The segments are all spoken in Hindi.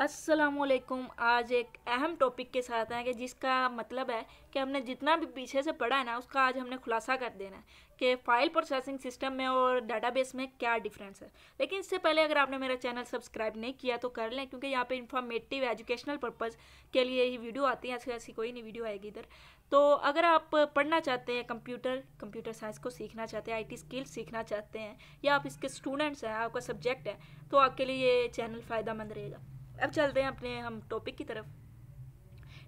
वालेकुम आज एक अहम टॉपिक के साथ आए कि जिसका मतलब है कि हमने जितना भी पीछे से पढ़ा है ना उसका आज हमने खुलासा कर देना है कि फ़ाइल प्रोसेसिंग सिस्टम में और डाटाबेस में क्या डिफरेंस है लेकिन इससे पहले अगर आपने मेरा चैनल सब्सक्राइब नहीं किया तो कर लें क्योंकि यहाँ पे इंफॉर्मेटिव एजुकेशनल पर्पज़ के लिए ही वीडियो आती है ऐसी ऐसी कोई नहीं वीडियो आएगी इधर तो अगर आप पढ़ना चाहते हैं कंप्यूटर कंप्यूटर साइंस को सीखना चाहते हैं आईटी स्किल्स सीखना चाहते हैं या आप इसके स्टूडेंट्स हैं आपका सब्जेक्ट है तो आपके लिए ये चैनल फ़ायदा मंद रहेगा अब चलते हैं अपने हम टॉपिक की तरफ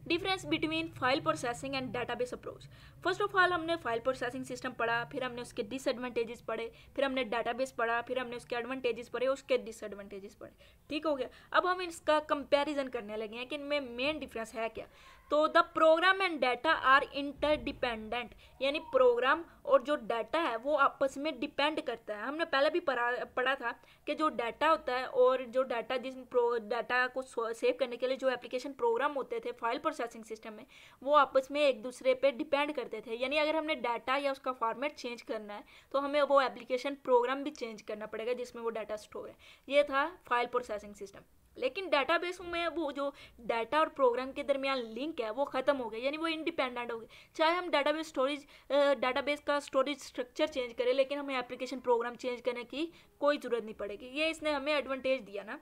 difference between file processing and base approach first of all हमने फाइल प्रोसेसिंग सिस्टम पढ़ा फिर हमने उसके डिसएडवांटेजेस पढ़े फिर हमने बेस पढ़ा फिर हमने उसके एडवांटेजेस पढ़े उसके डिसएडवांटेजेस पढ़े ठीक हो गया अब हम इसका कंपैरिजन करने लगे हैं कि इनमें मेन डिफरेंस है क्या तो the program and data are interdependent यानी प्रोग्राम और जो डाटा है वो आपस में डिपेंड करता है हमने पहले भी पढ़ा पढ़ा था कि जो डाटा होता है और जो डाटा जिस डाटा को सेव करने के लिए जो एप्लीकेशन प्रोग्राम होते थे फाइल प्रोसेसिंग सिस्टम में वो आपस में एक दूसरे पे डिपेंड करते थे यानी अगर हमने डाटा या उसका फॉर्मेट चेंज करना है तो हमें वो एप्लीकेशन प्रोग्राम भी चेंज करना पड़ेगा जिसमें वो डाटा स्टोर है ये था फाइल प्रोसेसिंग सिस्टम लेकिन डेटाबेस में वो जो डाटा और प्रोग्राम के दरमियान लिंक है वो ख़त्म हो गया यानी वो इंडिपेंडेंट हो गए चाहे हम डाटाबेस स्टोरेज डाटाबेस का स्टोरेज स्ट्रक्चर चेंज करें लेकिन हमें एप्लीकेशन प्रोग्राम चेंज करने की कोई ज़रूरत नहीं पड़ेगी ये इसने हमें एडवांटेज दिया ना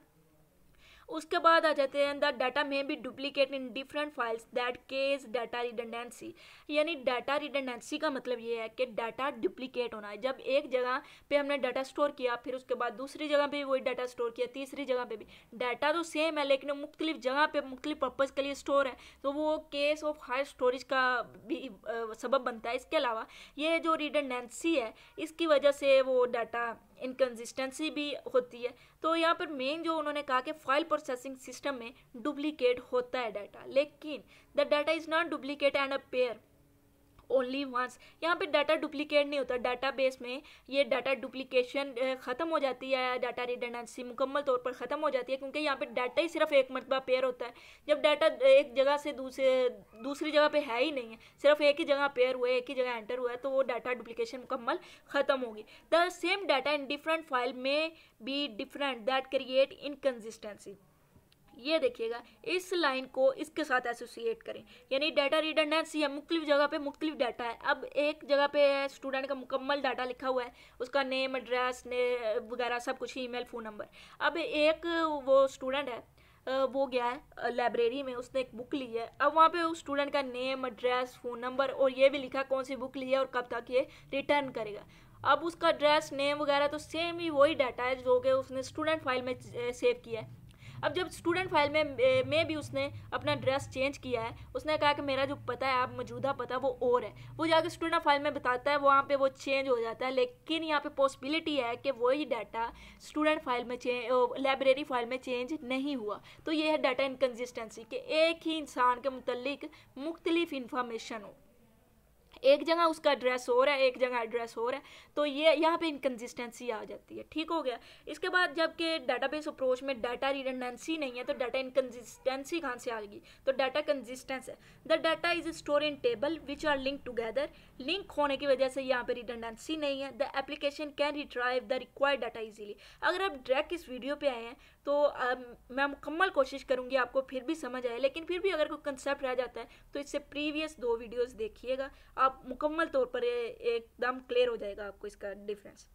उसके बाद आ जाते हैं द डाटा में भी duplicate in different files that case data redundancy यानी डाटा रिडेंडेंसी का मतलब ये है कि डाटा डुप्लीकेट होना है जब एक जगह पे हमने डाटा स्टोर किया फिर उसके बाद दूसरी जगह पे भी वही डाटा स्टोर किया तीसरी जगह पे भी डाटा तो सेम है लेकिन मुख्तलिफ जगह पे मुख्तलिफ पर्पज़ के लिए स्टोर है तो वो केस ऑफ हाई स्टोरेज का भी सबब बनता है इसके अलावा ये जो रिडेंडेंसी है इसकी वजह से वो डाटा इनकन्सिस्टेंसी भी होती है तो यहाँ पर मेन जो उन्होंने कहा कि फाइल प्रोसेसिंग सिस्टम में डुप्लीकेट होता है डाटा लेकिन the data is not duplicate and appear only once यहाँ पे डाटा डुप्लीकेट नहीं होता डाटा बेस में ये डाटा डुप्लीकेशन ख़त्म हो जाती है डाटा रिडेंडेंसी मुकम्मल तौर पर ख़त्म हो जाती है क्योंकि यहाँ पे डाटा ही सिर्फ एक मरतबा पेयर होता है जब डाटा एक जगह से दूसरे दूसरी जगह पे है ही नहीं है सिर्फ एक ही जगह पेयर हुआ है एक ही जगह एंटर हुआ है तो वो डाटा डुप्लीकेशन मुकम्मल ख़त्म होगी the same data in different file में be different that create inconsistency ये देखिएगा इस लाइन को इसके साथ एसोसिएट करें यानी डाटा रिडंडेंसी है मुख्तु जगह पे मुख्तलिफ डाटा है अब एक जगह पे स्टूडेंट का मुकम्मल डाटा लिखा हुआ है उसका नेम एड्रेस ने वगैरह सब कुछ ई मेल फ़ोन नंबर अब एक वो स्टूडेंट है वो गया है लाइब्रेरी में उसने एक बुक ली है अब वहाँ पे उस स्टूडेंट का नेम एड्रेस फ़ोन नंबर और ये भी लिखा कौन सी बुक ली है और कब तक ये रिटर्न करेगा अब उसका एड्रेस नेम वगैरह तो सेम ही वही डाटा है जो कि उसने स्टूडेंट फाइल में सेव किया है अब जब स्टूडेंट फाइल में में भी उसने अपना ड्रेस चेंज किया है उसने कहा कि मेरा जो पता है अब मौजूदा पता वो और है वो जाकर स्टूडेंट फाइल में बताता है वहाँ पे वो चेंज हो जाता है लेकिन यहाँ पे पॉसिबिलिटी है कि वही डाटा स्टूडेंट फाइल में लाइब्रेरी फाइल में चेंज नहीं हुआ तो ये है डाटा इनकन्सिस्टेंसी कि एक ही इंसान के मुतलिक मुख्तलिफ इंफॉर्मेशन हो एक जगह उसका एड्रेस और है एक जगह एड्रेस और है तो ये यहाँ पे इनकन्सिस्टेंसी आ जाती है ठीक हो गया इसके बाद जबकि बेस अप्रोच में डाटा रिडेंडेंसी नहीं है तो डाटा इनकन्सिस्टेंसी कहाँ से आएगी तो डाटा कंसिस्टेंस है the data is store in table which are link together link होने की वजह से यहाँ पर रिडेंडेंसी नहीं है the application can retrieve the required data easily अगर आप डायरेक्ट इस वीडियो पर आए हैं तो मैं मुकम्मल कोशिश करूँगी आपको फिर भी समझ आए लेकिन फिर भी अगर कोई कंसेप्ट रह जाता है तो इससे प्रीवियस दो वीडियोस देखिएगा आप मुकम्मल तौर पर एकदम क्लियर हो जाएगा आपको इसका difference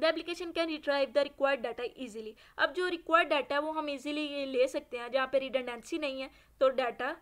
the application can retrieve the required data easily अब जो रिक्वायर्ड डाटा है वो हम ईजिली ले सकते हैं जहाँ पर रिडेंडेंसी नहीं है तो डाटा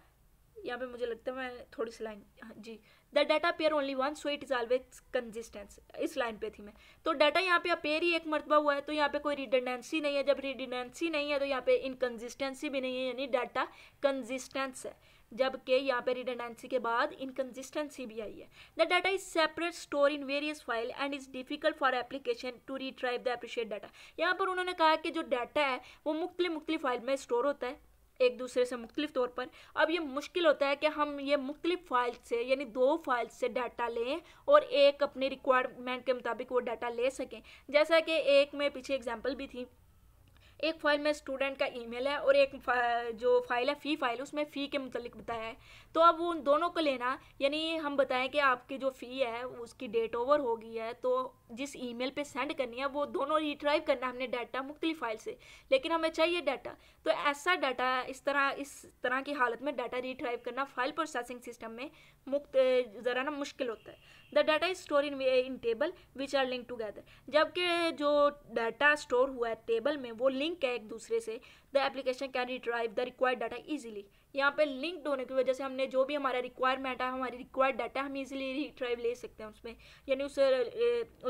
यहाँ पे मुझे लगता है मैं थोड़ी सी लाइन हाँ जी the data appear only one so it is always consistence इस लाइन पे थी मैं तो डाटा यहाँ पे अपेयर ही एक मरतबा हुआ है तो यहाँ पे कोई रिडेंडेंसी नहीं है जब रिडेंडेंसी नहीं है तो यहाँ पे इनकन्सिस्टेंसी भी नहीं है यानी डाटा कंसिस्टेंस है जबकि यहाँ पे रिडेंडेंसी के बाद इनकन्सिस्टेंसी भी आई है the data is separate store in various file and is difficult for application to retrieve the appreciate data यहाँ पर उन्होंने कहा कि जो डाटा है वो मुख्तलि मुख्तलि फाइल में स्टोर होता है एक दूसरे से मुख्तलिफ तौर पर अब ये मुश्किल होता है कि हम ये मुख्तलिफ फाइल से यानी दो फाइल से डाटा लें और एक अपने रिक्वायरमेंट के मुताबिक वो डाटा ले सकें जैसा कि एक में पीछे एग्जाम्पल भी थी एक फाइल में स्टूडेंट का ईमेल है और एक जो फाइल है फ़ी फाइल उसमें फ़ी के मतलब बताया है तो अब उन दोनों को लेना यानी हम बताएं कि आपकी जो फ़ी है उसकी डेट ओवर हो गई है तो जिस ईमेल पे सेंड करनी है वो दोनों रिट्राइव करना हमने डाटा मुख्तलि फाइल से लेकिन हमें चाहिए डाटा तो ऐसा डाटा इस तरह इस तरह की हालत में डाटा रिट्राइव करना फाइल प्रोसेसिंग सिस्टम में मुक्त ज़रा ना मुश्किल होता है the data is store in in table which are link together जबकि जो डाटा स्टोर हुआ है टेबल में वो लिंक लिंक है एक दूसरे से the application can retrieve the required data easily यहाँ पे लिंक्ड होने की वजह से हमने जो भी हमारा रिक्वायरमेंट है हमारी रिक्वायर्ड डाटा हम ईजिली रिट्राइव ले सकते हैं उसमें यानी उस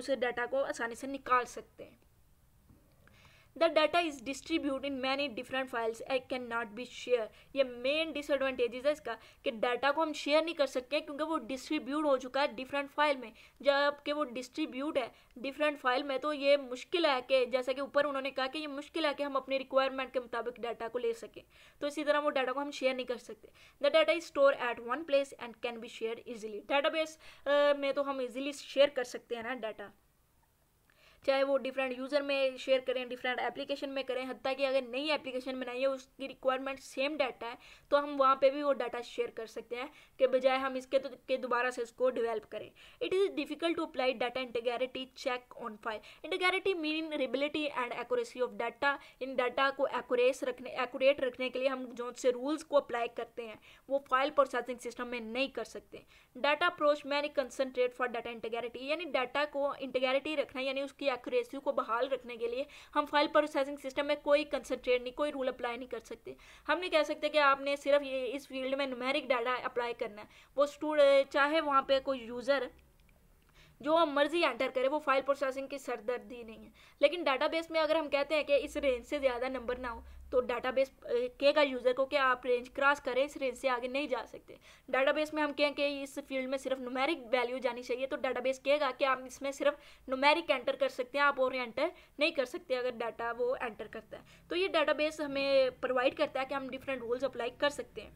उस डाटा को आसानी से निकाल सकते हैं the data is distribute in many different files I can not be share ये मेन डिसएडवांटेजेस है इसका कि डाटा को हम शेयर नहीं कर सकते क्योंकि वो डिस्ट्रीब्यूट हो चुका है डिफरेंट फाइल में जबकि वो डिस्ट्रीब्यूट है डिफरेंट फाइल में तो ये मुश्किल है कि जैसा कि ऊपर उन्होंने कहा कि ये मुश्किल है कि हम अपने रिक्वायरमेंट के मुताबिक डाटा को ले सकें तो इसी तरह वो डाटा को हम शेयर नहीं कर सकते the data is store at one place and can be share easily database में तो हम इजीली शेयर कर सकते हैं ना डाटा चाहे वो डिफरेंट यूज़र में शेयर करें डिफरेंट एप्लीकेशन में करें हती कि अगर नई एप्लीकेशन बनाई है उसकी रिक्वायरमेंट सेम डाटा है तो हम वहाँ पे भी वो डाटा शेयर कर सकते हैं के बजाय हम इसके तो के दोबारा से उसको डिवेल्प करें it is difficult to apply data integrity check on file integrity mean reliability and accuracy of data in data को एकोरेस रखने एकोरेट रखने के लिए हम जो से रूल्स को अप्लाई करते हैं वो फाइल प्रोसेसिंग सिस्टम में नहीं कर सकते data approach main concentrate for data integrity यानी डाटा को इंटेग्रिटी रखना यानी उसकी एक्यूरेसी को बहाल रखने के लिए हम फाइल प्रोसेसिंग सिस्टम में कोई कंसनट्रेट नहीं कोई रूल अप्लाई नहीं कर सकते हम नहीं कह सकते कि आपने सिर्फ ये इस फील्ड में न्यूमेरिक डाटा अप्लाई करना है वो स्टूड चाहे वहाँ पर कोई यूज़र जो हम मर्जी एंटर करें वो फाइल प्रोसेसिंग की सरदर्दी नहीं है लेकिन डाटाबेस में अगर हम कहते हैं कि इस रेंज से ज़्यादा नंबर ना हो तो डाटाबेस कहेगा यूज़र को कि आप रेंज क्रॉस करें इस रेंज से आगे नहीं जा सकते डाटाबेस में हम कहें कि इस फील्ड में सिर्फ नुमेरिक वैल्यू जानी चाहिए तो डाटाबेस कहेगा कि आप इसमें सिर्फ नुमेरिक एंटर कर सकते हैं आप और एंटर नहीं कर सकते अगर डाटा वो एंटर करता है तो ये डाटाबेस हमें प्रोवाइड करता है कि हम डिफरेंट रूल्स अप्लाई कर सकते हैं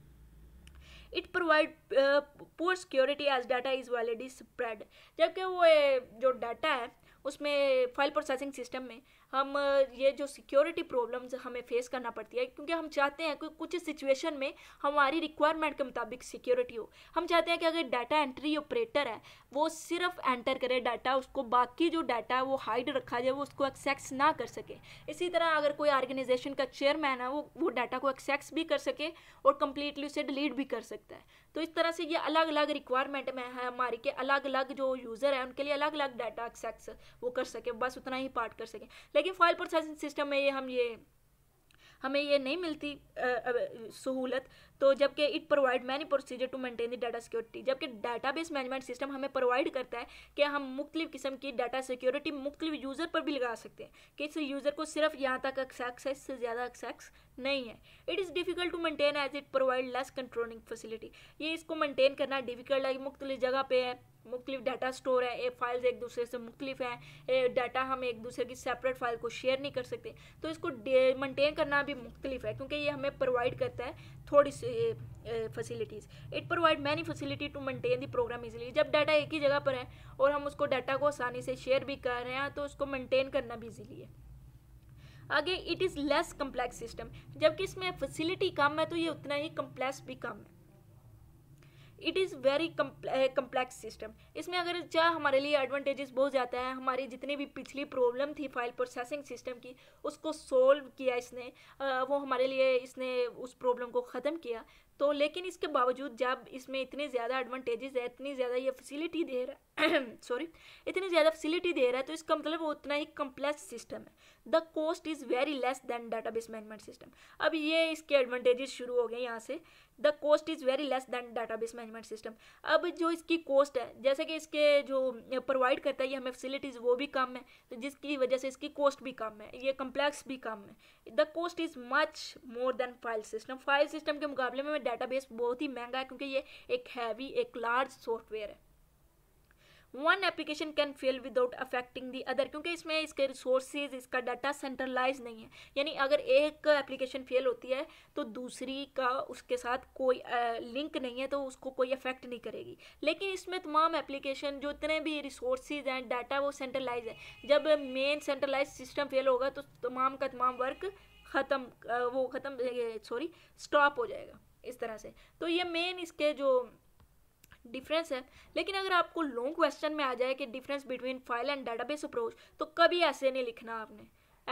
it provide poor security as data is वैलिडी स्प्रेड जबकि वो जो डाटा है उसमें फाइल प्रोसेसिंग सिस्टम में हम ये जो सिक्योरिटी प्रॉब्लम्स हमें फेस करना पड़ती है क्योंकि हम चाहते हैं कि कुछ सिचुएशन में हमारी रिक्वायरमेंट के मुताबिक सिक्योरिटी हो हम चाहते हैं कि अगर डाटा एंट्री ऑपरेटर है वो सिर्फ एंटर करे डाटा उसको बाकी जो डाटा है वो हाइड रखा जाए वो उसको एक्सेस ना कर सके इसी तरह अगर कोई ऑर्गेनाइजेशन का चेयरमैन है वो वो डाटा को एक्सेस भी कर सके और कम्प्लीटली उसे डिलीट भी कर सकता है तो इस तरह से ये अलग अलग रिक्वायरमेंट में है हमारी के अलग अलग जो यूज़र है उनके लिए अलग अलग डाटा एक्सेस वो कर सके बस उतना ही पार्ट कर सके लेकिन फाइल प्रोसेसिंग सिस्टम में ये हम ये हमें ये नहीं मिलती सहूलत तो जबकि it provide many procedure to maintain the data security जबकि डाटा बेस मैनेजमेंट सिस्टम हमें प्रोवाइड करता है कि हम मुख्तलि किस्म की डाटा सिक्योरिटी मुख्तु यूज़र पर भी लगा सकते हैं कि इस यूज़र को सिर्फ यहाँ तक एक्सेस है इससे ज़्यादा एक्सेस नहीं है it is difficult to maintain as it provide less controlling facility ये इसको मेंटेन करना डिफ़िकल्ट है मुख्तलिफ जगह पर है मुख्तलिफ डाटा स्टोर है एक फाइल्स एक दूसरे से मुख्तलिफ हैं डाटा हम एक दूसरे की सेपरेट फाइल को शेयर नहीं कर सकते तो इसको मेनटेन करना भी मुख्तलिफ है क्योंकि ये हमें प्रोवाइड करता है थोड़ी सी facilities it provide many facility to maintain the program easily जब डाटा एक ही जगह पर है और हम उसको डाटा को आसानी से शेयर भी कर रहे हैं तो उसको मेंटेन करना भी इजीली है आगे it is less complex system जबकि इसमें फैसिलिटी कम है तो ये उतना ही कम्प्लेक्स भी कम है it is very complex system इसमें अगर जहाँ हमारे लिए एडवांटेजेस बहुत ज़्यादा है हमारी जितनी भी पिछली प्रॉब्लम थी फाइल प्रोसेसिंग सिस्टम की उसको सोल्व किया इसने आ, वो हमारे लिए इसने उस प्रॉब्लम को ख़त्म किया तो लेकिन इसके बावजूद जब इसमें इतने ज़्यादा एडवांटेजेस है इतनी ज़्यादा ये फैसिलिटी दे रहा है सॉरी इतनी ज़्यादा फैसिलिटी दे रहा है तो इसका मतलब वो उतना ही कम्प्लेक्स सिस्टम है the cost is very less than data base management system अब ये इसके एडवांटेजेस शुरू हो गए यहाँ से the cost is very less than database management system अब जो इसकी कॉस्ट है जैसे कि इसके जो प्रोवाइड करता है ये हमें फैसिलिटीज़ वो भी कम है तो जिसकी वजह से इसकी कॉस्ट भी कम है ये कम्प्लेक्स भी कम है the cost is much more than file system file system के मुकाबले में बेस बहुत ही महंगा है क्योंकि ये एक हैवी एक लार्ज सॉफ्टवेयर है one application can fail without affecting the other क्योंकि इसमें इसके रिसोर्सेज इसका डाटा सेंट्रलाइज नहीं है यानी अगर एक एप्लीकेशन फेल होती है तो दूसरी का उसके साथ कोई लिंक नहीं है तो उसको कोई अफेक्ट नहीं करेगी लेकिन इसमें तमाम एप्लीकेशन जो इतने भी रिसोर्सेज हैं डाटा वो सेंट्रलाइज है जब मेन सेंट्रलाइज सिस्टम फेल होगा तो तमाम का तमाम वर्क ख़त्म वो ख़त्म सॉरी स्टॉप हो जाएगा इस तरह से तो ये मेन इसके जो डिफरेंस है लेकिन अगर आपको लॉन्ग क्वेश्चन में आ जाए कि difference between file and database approach तो कभी ऐसे नहीं लिखना आपने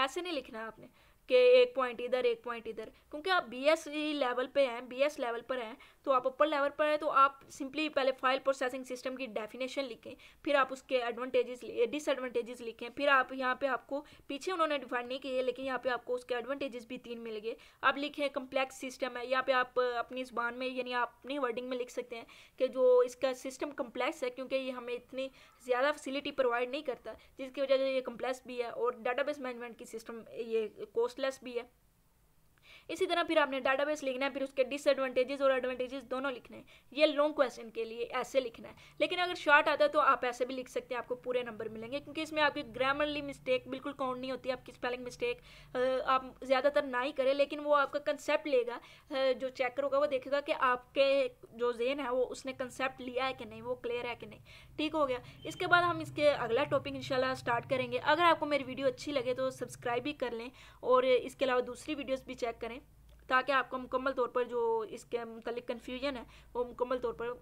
ऐसे नहीं लिखना आपने कि एक पॉइंट इधर एक पॉइंट इधर क्योंकि आप बी एस लेवल पे हैं बी एस लेवल पर हैं तो आप अपर लेवल पर हैं तो आप सिंपली पहले फाइल प्रोसेसिंग सिस्टम की डेफिनेशन लिखें फिर आप उसके एडवांटेजेस डिसएडवांटेजेस लिखें फिर आप यहाँ पे आपको पीछे उन्होंने डिफाइन नहीं किए लेकिन यहाँ पे आपको उसके एडवांटेजेस भी तीन मिल गए आप लिखें कम्प्लेक्स सिस्टम है यहाँ पे आप अपनी जुबान में यानी आप अपनी वर्डिंग में लिख सकते हैं कि जो इसका सिस्टम कम्प्लेक्स है क्योंकि ये हमें इतनी ज़्यादा फैसिलिटी प्रोवाइड नहीं करता जिसकी वजह से ये कम्प्लेक्स भी है और बेस मैनेजमेंट की सिस्टम ये कोस्ट प्लस भी है इसी तरह फिर आपने डाटाबेस लिखना है फिर उसके डिसएडवांटेजेस और एडवांटेजेस दोनों लिखने हैं ये लॉन्ग क्वेश्चन के लिए ऐसे लिखना है लेकिन अगर शॉर्ट आता है तो आप ऐसे भी लिख सकते हैं आपको पूरे नंबर मिलेंगे क्योंकि इसमें आपकी ग्रामरली मिस्टेक बिल्कुल काउंट नहीं होती आपकी स्पेलिंग मिस्टेक आप ज़्यादातर ना ही करें लेकिन वो आपका कंसेप्ट लेगा जो चेकर होगा वो देखेगा कि आपके जो जेन है वो उसने कंसेप्ट लिया है कि नहीं वो क्लियर है कि नहीं ठीक हो गया इसके बाद हम इसके अगला टॉपिक इंशाल्लाह स्टार्ट करेंगे अगर आपको मेरी वीडियो अच्छी लगे तो सब्सक्राइब भी कर लें और इसके अलावा दूसरी वीडियोस भी चेक करें ताकि आपको मुकम्मल तौर पर जो इसके मतलब कन्फ्यूजन है वो मुकम्मल तौर पर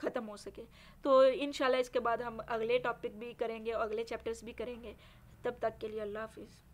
ख़त्म हो सके तो इन इसके बाद हम अगले टॉपिक भी करेंगे और अगले चैप्टर्स भी करेंगे तब तक के लिए अल्लाह हाफिज़